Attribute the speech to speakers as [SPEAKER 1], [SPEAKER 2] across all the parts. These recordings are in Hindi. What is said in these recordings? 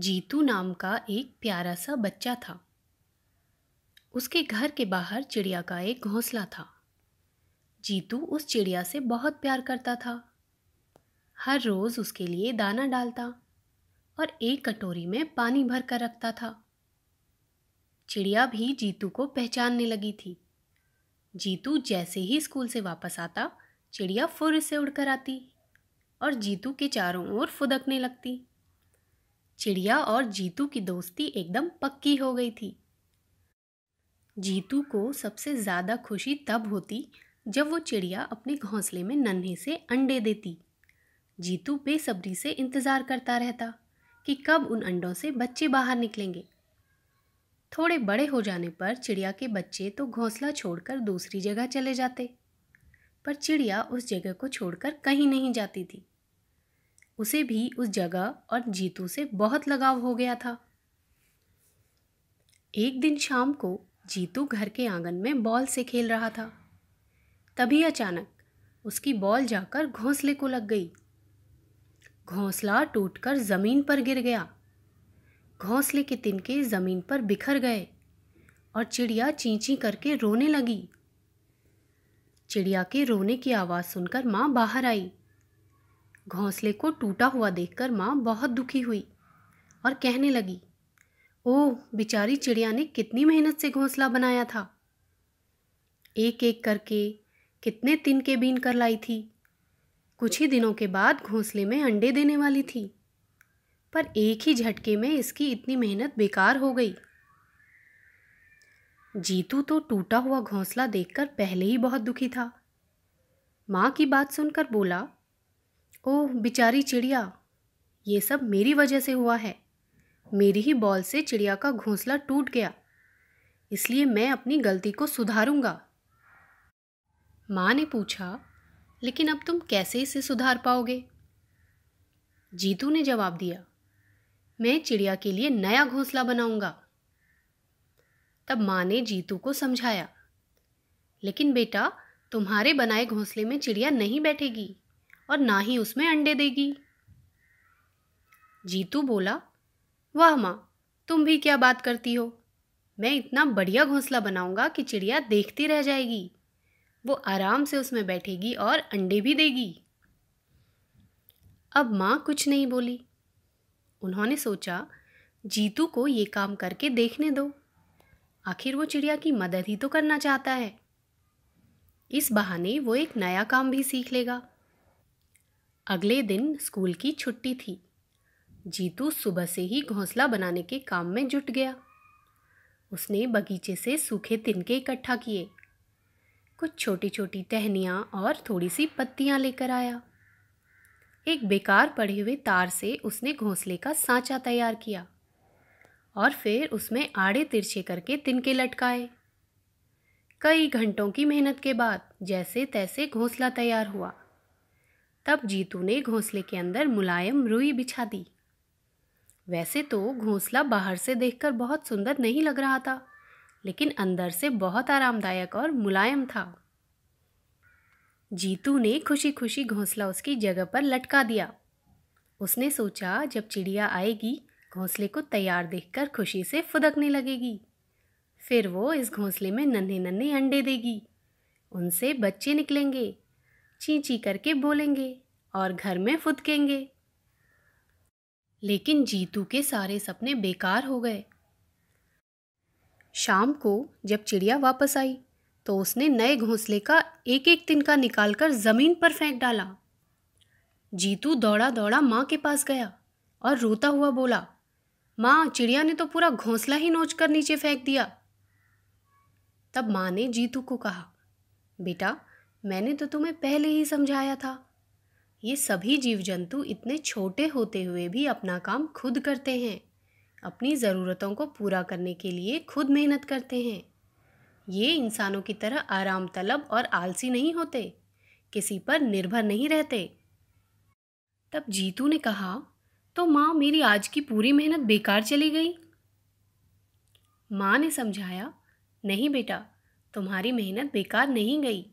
[SPEAKER 1] जीतू नाम का एक प्यारा सा बच्चा था उसके घर के बाहर चिड़िया का एक घोंसला था जीतू उस चिड़िया से बहुत प्यार करता था हर रोज़ उसके लिए दाना डालता और एक कटोरी में पानी भर कर रखता था चिड़िया भी जीतू को पहचानने लगी थी जीतू जैसे ही स्कूल से वापस आता चिड़िया फुर से उड़कर आती और जीतू के चारों ओर फुदकने लगती चिड़िया और जीतू की दोस्ती एकदम पक्की हो गई थी जीतू को सबसे ज़्यादा खुशी तब होती जब वो चिड़िया अपने घोंसले में नन्हे से अंडे देती जीतू बेसब्री से इंतज़ार करता रहता कि कब उन अंडों से बच्चे बाहर निकलेंगे थोड़े बड़े हो जाने पर चिड़िया के बच्चे तो घोंसला छोड़कर दूसरी जगह चले जाते पर चिड़िया उस जगह को छोड़कर कहीं नहीं जाती थी उसे भी उस जगह और जीतू से बहुत लगाव हो गया था एक दिन शाम को जीतू घर के आंगन में बॉल से खेल रहा था तभी अचानक उसकी बॉल जाकर घोंसले को लग गई घोंसला टूटकर ज़मीन पर गिर गया घोंसले के तिनके ज़मीन पर बिखर गए और चिड़िया चींची करके रोने लगी चिड़िया के रोने की आवाज़ सुनकर माँ बाहर आई घोंसले को टूटा हुआ देखकर माँ बहुत दुखी हुई और कहने लगी ओह बिचारी चिड़िया ने कितनी मेहनत से घोंसला बनाया था एक एक करके कितने तिन के बीन कर लाई थी कुछ ही दिनों के बाद घोंसले में अंडे देने वाली थी पर एक ही झटके में इसकी इतनी मेहनत बेकार हो गई जीतू तो टूटा हुआ घोंसला देखकर पहले ही बहुत दुखी था माँ की बात सुनकर बोला ओह बिचारी चिड़िया ये सब मेरी वजह से हुआ है मेरी ही बॉल से चिड़िया का घोंसला टूट गया इसलिए मैं अपनी गलती को सुधारूंगा माँ ने पूछा लेकिन अब तुम कैसे इसे सुधार पाओगे जीतू ने जवाब दिया मैं चिड़िया के लिए नया घोंसला बनाऊंगा तब माँ ने जीतू को समझाया लेकिन बेटा तुम्हारे बनाए घोंसले में चिड़िया नहीं बैठेगी और ना ही उसमें अंडे देगी जीतू बोला वाह माँ तुम भी क्या बात करती हो मैं इतना बढ़िया घोंसला बनाऊंगा कि चिड़िया देखती रह जाएगी वो आराम से उसमें बैठेगी और अंडे भी देगी अब माँ कुछ नहीं बोली उन्होंने सोचा जीतू को ये काम करके देखने दो आखिर वो चिड़िया की मदद ही तो करना चाहता है इस बहाने वो एक नया काम भी सीख लेगा अगले दिन स्कूल की छुट्टी थी जीतू सुबह से ही घोंसला बनाने के काम में जुट गया उसने बगीचे से सूखे तिनके इकट्ठा किए कुछ छोटी छोटी टहनियाँ और थोड़ी सी पत्तियाँ लेकर आया एक बेकार पड़े हुए तार से उसने घोंसले का सांचा तैयार किया और फिर उसमें आड़े तिरछे करके तिनके लटकाए कई घंटों की मेहनत के बाद जैसे तैसे घोंसला तैयार हुआ तब जीतू ने घोंसले के अंदर मुलायम रुई बिछा दी वैसे तो घोंसला बाहर से देखकर बहुत सुंदर नहीं लग रहा था लेकिन अंदर से बहुत आरामदायक और मुलायम था जीतू ने खुशी खुशी घोंसला उसकी जगह पर लटका दिया उसने सोचा जब चिड़िया आएगी घोंसले को तैयार देखकर खुशी से फुदकने लगेगी फिर वो इस घोंसले में नन्हे नन्हे अंडे देगी उनसे बच्चे निकलेंगे ची ची करके बोलेंगे और घर में फुदकेंगे लेकिन जीतू के सारे सपने बेकार हो गए शाम को जब चिड़िया वापस आई तो उसने नए घोंसले का एक एक तिनका निकालकर ज़मीन पर फेंक डाला जीतू दौड़ा दौड़ा माँ के पास गया और रोता हुआ बोला माँ चिड़िया ने तो पूरा घोंसला ही नोच कर नीचे फेंक दिया तब माँ ने जीतू को कहा बेटा मैंने तो तुम्हें पहले ही समझाया था ये सभी जीव जंतु इतने छोटे होते हुए भी अपना काम खुद करते हैं अपनी ज़रूरतों को पूरा करने के लिए खुद मेहनत करते हैं ये इंसानों की तरह आराम तलब और आलसी नहीं होते किसी पर निर्भर नहीं रहते तब जीतू ने कहा तो माँ मेरी आज की पूरी मेहनत बेकार चली गई माँ ने समझाया नहीं बेटा तुम्हारी मेहनत बेकार नहीं गई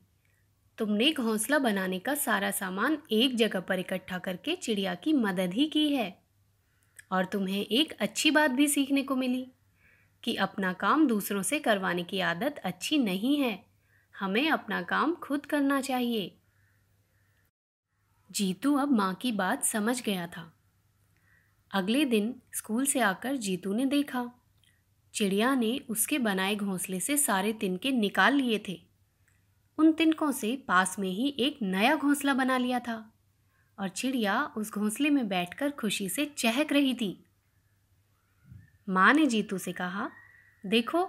[SPEAKER 1] तुमने घोंसला बनाने का सारा सामान एक जगह पर इकट्ठा करके चिड़िया की मदद ही की है और तुम्हें एक अच्छी बात भी सीखने को मिली कि अपना काम दूसरों से करवाने की आदत अच्छी नहीं है हमें अपना काम खुद करना चाहिए जीतू अब माँ की बात समझ गया था अगले दिन स्कूल से आकर जीतू ने देखा चिड़िया ने उसके बनाए घोंसले से सारे तिनके निकाल लिए थे उन तिनकों से पास में ही एक नया घोंसला बना लिया था और चिड़िया उस घोंसले में बैठकर खुशी से चहक रही थी माँ ने जीतू से कहा देखो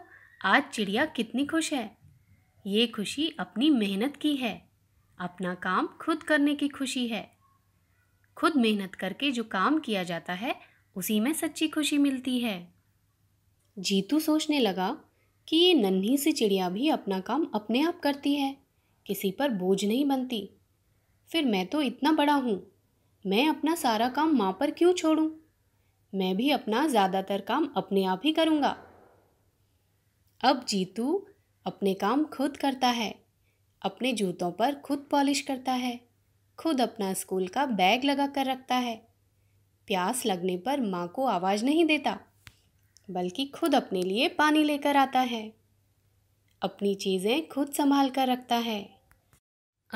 [SPEAKER 1] आज चिड़िया कितनी खुश है ये खुशी अपनी मेहनत की है अपना काम खुद करने की खुशी है खुद मेहनत करके जो काम किया जाता है उसी में सच्ची खुशी मिलती है जीतू सोचने लगा कि ये नन्ही सी चिड़िया भी अपना काम अपने आप करती है किसी पर बोझ नहीं बनती फिर मैं तो इतना बड़ा हूँ मैं अपना सारा काम माँ पर क्यों छोड़ूँ मैं भी अपना ज़्यादातर काम अपने आप ही करूँगा अब जीतू अपने काम खुद करता है अपने जूतों पर खुद पॉलिश करता है खुद अपना स्कूल का बैग लगा कर रखता है प्यास लगने पर माँ को आवाज़ नहीं देता बल्कि खुद अपने लिए पानी लेकर आता है अपनी चीज़ें खुद संभाल कर रखता है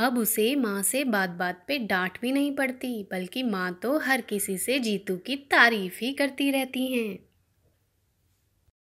[SPEAKER 1] अब उसे माँ से बात बात पे डांट भी नहीं पड़ती बल्कि माँ तो हर किसी से जीतू की तारीफ़ ही करती रहती हैं